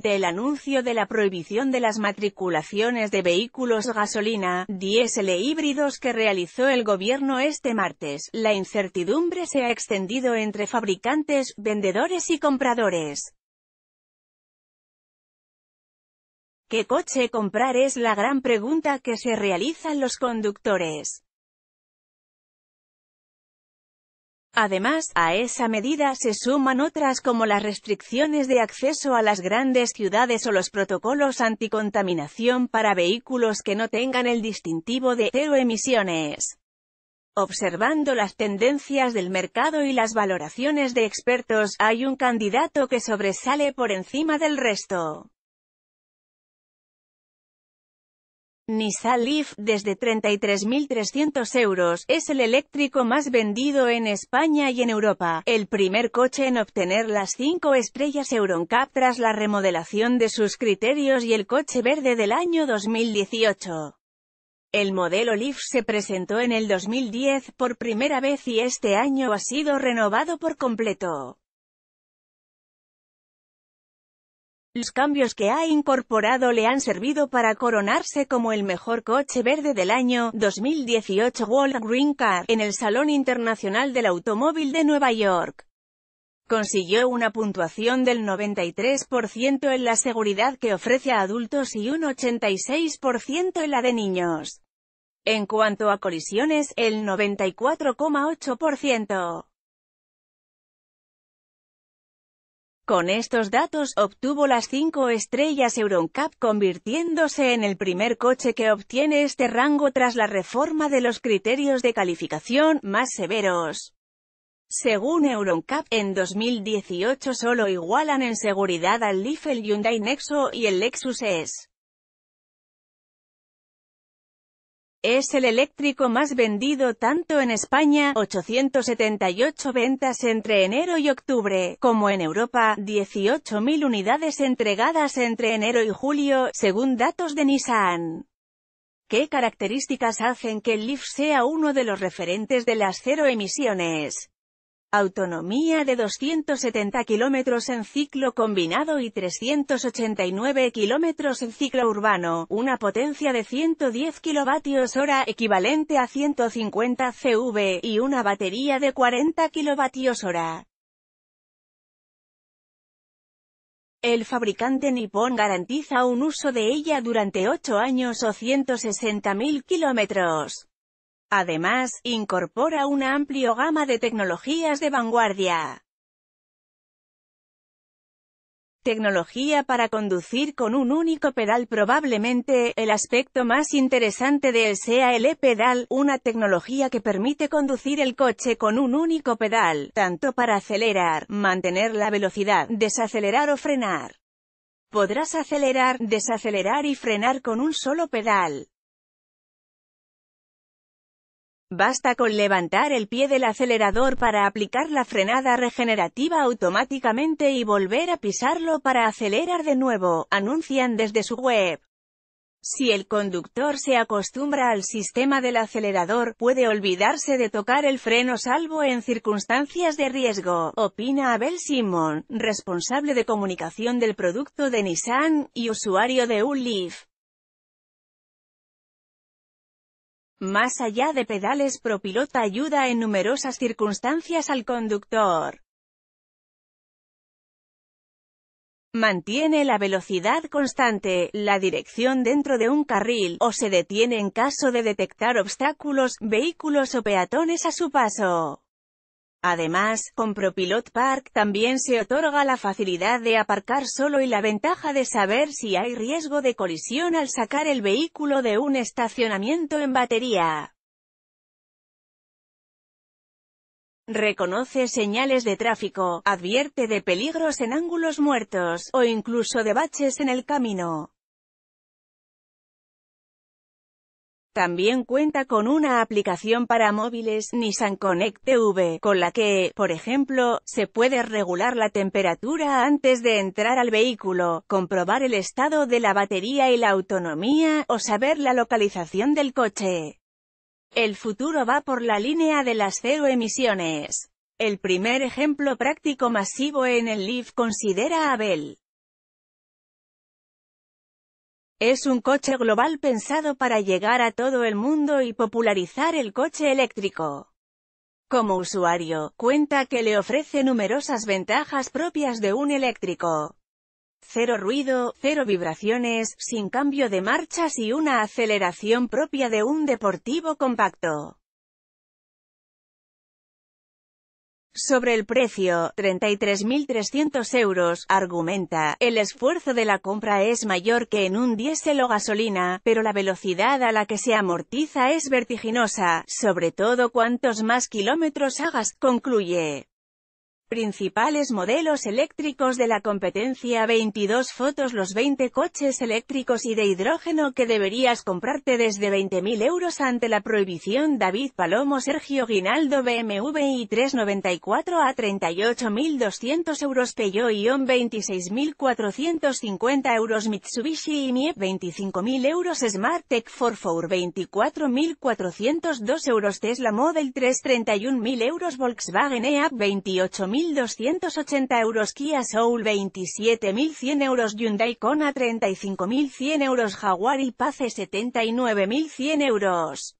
ante el anuncio de la prohibición de las matriculaciones de vehículos gasolina, diésel e híbridos que realizó el gobierno este martes, la incertidumbre se ha extendido entre fabricantes, vendedores y compradores. ¿Qué coche comprar es la gran pregunta que se realizan los conductores? Además, a esa medida se suman otras como las restricciones de acceso a las grandes ciudades o los protocolos anticontaminación para vehículos que no tengan el distintivo de cero emisiones. Observando las tendencias del mercado y las valoraciones de expertos, hay un candidato que sobresale por encima del resto. Nissan Leaf, desde 33.300 euros, es el eléctrico más vendido en España y en Europa, el primer coche en obtener las 5 estrellas Euroncap tras la remodelación de sus criterios y el coche verde del año 2018. El modelo Leaf se presentó en el 2010 por primera vez y este año ha sido renovado por completo. Los cambios que ha incorporado le han servido para coronarse como el mejor coche verde del año 2018 World Green Car en el Salón Internacional del Automóvil de Nueva York. Consiguió una puntuación del 93% en la seguridad que ofrece a adultos y un 86% en la de niños. En cuanto a colisiones, el 94,8%. Con estos datos, obtuvo las cinco estrellas Euroncap convirtiéndose en el primer coche que obtiene este rango tras la reforma de los criterios de calificación más severos. Según Euroncap, en 2018 solo igualan en seguridad al Leaf, el Hyundai Nexo y el Lexus e S. Es el eléctrico más vendido tanto en España, 878 ventas entre enero y octubre, como en Europa, 18.000 unidades entregadas entre enero y julio, según datos de Nissan. ¿Qué características hacen que el LEAF sea uno de los referentes de las cero emisiones? Autonomía de 270 kilómetros en ciclo combinado y 389 kilómetros en ciclo urbano, una potencia de 110 kilovatios hora equivalente a 150 CV y una batería de 40 kilovatios hora. El fabricante nipón garantiza un uso de ella durante 8 años o 160.000 kilómetros. Además, incorpora una amplio gama de tecnologías de vanguardia. Tecnología para conducir con un único pedal probablemente, el aspecto más interesante del sea el e-pedal, una tecnología que permite conducir el coche con un único pedal, tanto para acelerar, mantener la velocidad, desacelerar o frenar. Podrás acelerar, desacelerar y frenar con un solo pedal. Basta con levantar el pie del acelerador para aplicar la frenada regenerativa automáticamente y volver a pisarlo para acelerar de nuevo, anuncian desde su web. Si el conductor se acostumbra al sistema del acelerador, puede olvidarse de tocar el freno salvo en circunstancias de riesgo, opina Abel Simon, responsable de comunicación del producto de Nissan, y usuario de Unleaf. Más allá de pedales ProPilota ayuda en numerosas circunstancias al conductor. Mantiene la velocidad constante, la dirección dentro de un carril, o se detiene en caso de detectar obstáculos, vehículos o peatones a su paso. Además, con Propilot Park también se otorga la facilidad de aparcar solo y la ventaja de saber si hay riesgo de colisión al sacar el vehículo de un estacionamiento en batería. Reconoce señales de tráfico, advierte de peligros en ángulos muertos, o incluso de baches en el camino. También cuenta con una aplicación para móviles Nissan Connect TV, con la que, por ejemplo, se puede regular la temperatura antes de entrar al vehículo, comprobar el estado de la batería y la autonomía, o saber la localización del coche. El futuro va por la línea de las cero emisiones. El primer ejemplo práctico masivo en el LEAF considera a Abel. Es un coche global pensado para llegar a todo el mundo y popularizar el coche eléctrico. Como usuario, cuenta que le ofrece numerosas ventajas propias de un eléctrico. Cero ruido, cero vibraciones, sin cambio de marchas y una aceleración propia de un deportivo compacto. Sobre el precio, 33.300 euros, argumenta, el esfuerzo de la compra es mayor que en un diésel o gasolina, pero la velocidad a la que se amortiza es vertiginosa, sobre todo cuantos más kilómetros hagas, concluye. Principales modelos eléctricos de la competencia 22 fotos Los 20 coches eléctricos y de hidrógeno que deberías comprarte desde 20.000 euros ante la prohibición David Palomo Sergio Guinaldo BMW y 394 a 38.200 euros Peugeot Ion 26.450 euros Mitsubishi y Miep 25.000 euros Smart Tech four 24.402 euros Tesla Model 3 31.000 euros Volkswagen e-Up 28.000 1.280 euros Kia Soul 27.100 euros Hyundai Kona 35.100 euros Jaguar y Pace 79.100 euros.